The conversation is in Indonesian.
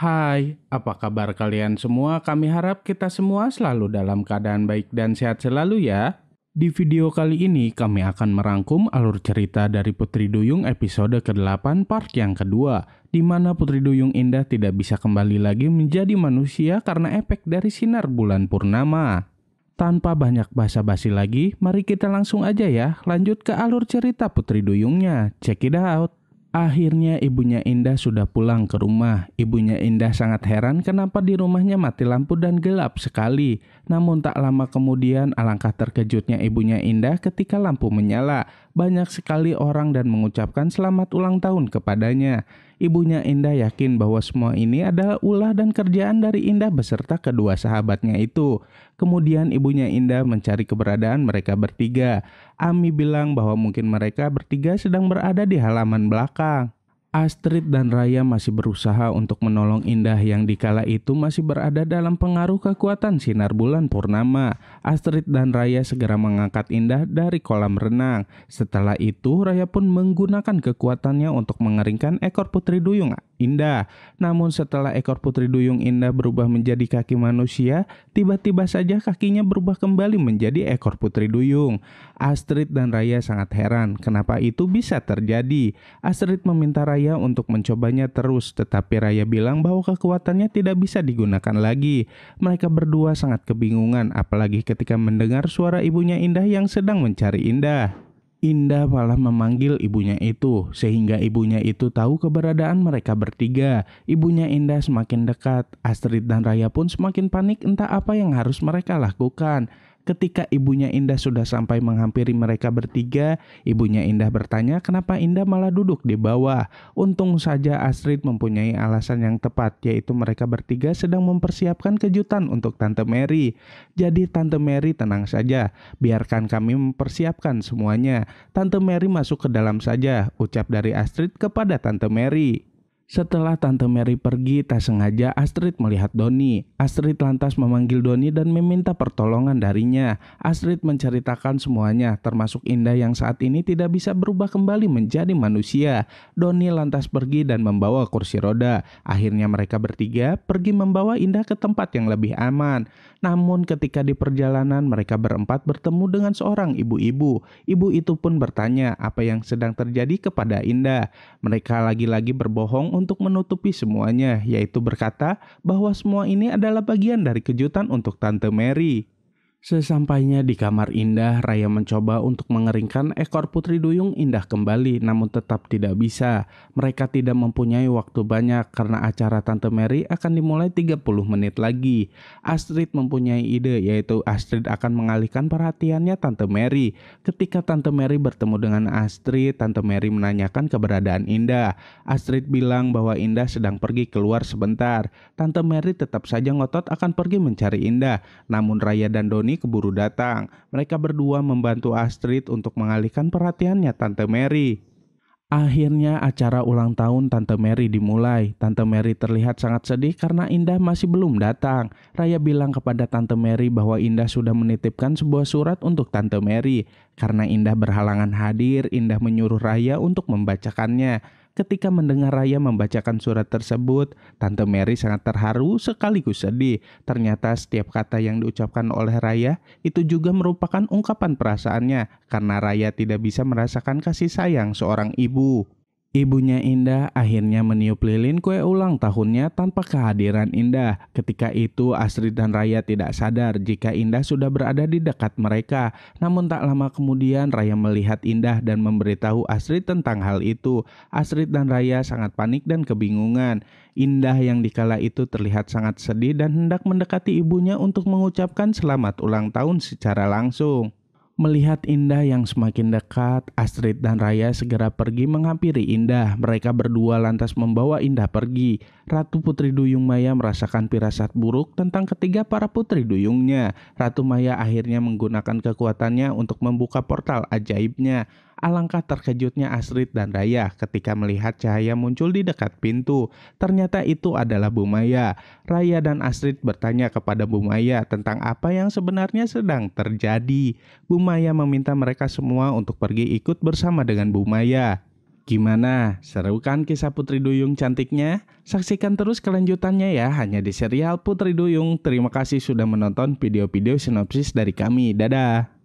Hai, apa kabar kalian semua? Kami harap kita semua selalu dalam keadaan baik dan sehat selalu ya. Di video kali ini kami akan merangkum alur cerita dari Putri Duyung episode ke-8 part yang kedua, di mana Putri Duyung Indah tidak bisa kembali lagi menjadi manusia karena efek dari sinar bulan purnama. Tanpa banyak basa-basi lagi, mari kita langsung aja ya lanjut ke alur cerita Putri Duyungnya. Check it out. Akhirnya ibunya Indah sudah pulang ke rumah. Ibunya Indah sangat heran kenapa di rumahnya mati lampu dan gelap sekali. Namun tak lama kemudian alangkah terkejutnya ibunya Indah ketika lampu menyala banyak sekali orang dan mengucapkan selamat ulang tahun kepadanya. Ibunya Indah yakin bahwa semua ini adalah ulah dan kerjaan dari Indah beserta kedua sahabatnya itu. Kemudian ibunya Indah mencari keberadaan mereka bertiga. Ami bilang bahwa mungkin mereka bertiga sedang berada di halaman belakang. Astrid dan Raya masih berusaha untuk menolong Indah yang dikala itu masih berada dalam pengaruh kekuatan sinar bulan purnama. Astrid dan Raya segera mengangkat Indah dari kolam renang. Setelah itu, Raya pun menggunakan kekuatannya untuk mengeringkan ekor putri duyung indah. Namun setelah ekor putri duyung indah berubah menjadi kaki manusia, tiba-tiba saja kakinya berubah kembali menjadi ekor putri duyung. Astrid dan Raya sangat heran kenapa itu bisa terjadi. Astrid meminta Raya untuk mencobanya terus, tetapi Raya bilang bahwa kekuatannya tidak bisa digunakan lagi. Mereka berdua sangat kebingungan apalagi ketika mendengar suara ibunya Indah yang sedang mencari Indah. Indah malah memanggil ibunya itu, sehingga ibunya itu tahu keberadaan mereka bertiga. Ibunya Indah semakin dekat, Astrid dan Raya pun semakin panik entah apa yang harus mereka lakukan. Ketika ibunya Indah sudah sampai menghampiri mereka bertiga, ibunya Indah bertanya kenapa Indah malah duduk di bawah. Untung saja Astrid mempunyai alasan yang tepat, yaitu mereka bertiga sedang mempersiapkan kejutan untuk Tante Mary. Jadi Tante Mary tenang saja, biarkan kami mempersiapkan semuanya. Tante Mary masuk ke dalam saja, ucap dari Astrid kepada Tante Mary. Setelah Tante Mary pergi, tak sengaja Astrid melihat Doni. Astrid lantas memanggil Doni dan meminta pertolongan darinya. Astrid menceritakan semuanya, termasuk Indah yang saat ini tidak bisa berubah kembali menjadi manusia. Doni lantas pergi dan membawa kursi roda. Akhirnya mereka bertiga pergi membawa Indah ke tempat yang lebih aman. Namun ketika di perjalanan mereka berempat bertemu dengan seorang ibu-ibu. Ibu itu pun bertanya apa yang sedang terjadi kepada Indah. Mereka lagi-lagi berbohong untuk menutupi semuanya, yaitu berkata bahwa semua ini adalah bagian dari kejutan untuk Tante Mary. Sesampainya di kamar Indah, Raya mencoba untuk mengeringkan ekor Putri Duyung Indah kembali, namun tetap tidak bisa. Mereka tidak mempunyai waktu banyak karena acara Tante Mary akan dimulai 30 menit lagi. Astrid mempunyai ide, yaitu Astrid akan mengalihkan perhatiannya Tante Mary. Ketika Tante Mary bertemu dengan Astrid, Tante Mary menanyakan keberadaan Indah. Astrid bilang bahwa Indah sedang pergi keluar sebentar. Tante Mary tetap saja ngotot akan pergi mencari Indah, namun Raya dan Doni ini keburu datang. Mereka berdua membantu Astrid untuk mengalihkan perhatiannya Tante Mary. Akhirnya acara ulang tahun Tante Mary dimulai. Tante Mary terlihat sangat sedih karena Indah masih belum datang. Raya bilang kepada Tante Mary bahwa Indah sudah menitipkan sebuah surat untuk Tante Mary. Karena Indah berhalangan hadir, Indah menyuruh Raya untuk membacakannya. Ketika mendengar Raya membacakan surat tersebut, Tante Mary sangat terharu sekaligus sedih. Ternyata setiap kata yang diucapkan oleh Raya itu juga merupakan ungkapan perasaannya karena Raya tidak bisa merasakan kasih sayang seorang ibu. Ibunya Indah akhirnya meniup lilin kue ulang tahunnya tanpa kehadiran Indah. Ketika itu Astrid dan Raya tidak sadar jika Indah sudah berada di dekat mereka. Namun tak lama kemudian Raya melihat Indah dan memberitahu Astrid tentang hal itu. Astrid dan Raya sangat panik dan kebingungan. Indah yang dikala itu terlihat sangat sedih dan hendak mendekati ibunya untuk mengucapkan selamat ulang tahun secara langsung. Melihat Indah yang semakin dekat, Astrid dan Raya segera pergi menghampiri Indah. Mereka berdua lantas membawa Indah pergi. Ratu Putri Duyung Maya merasakan pirasat buruk tentang ketiga para putri duyungnya. Ratu Maya akhirnya menggunakan kekuatannya untuk membuka portal ajaibnya. Alangkah terkejutnya Astrid dan Raya ketika melihat cahaya muncul di dekat pintu. Ternyata itu adalah Bu Maya. Raya dan Astrid bertanya kepada Bu Maya tentang apa yang sebenarnya sedang terjadi. Bu Maya meminta mereka semua untuk pergi ikut bersama dengan Bu Maya. Gimana? Seru kan kisah Putri Duyung cantiknya? Saksikan terus kelanjutannya ya hanya di serial Putri Duyung. Terima kasih sudah menonton video-video sinopsis dari kami. Dadah!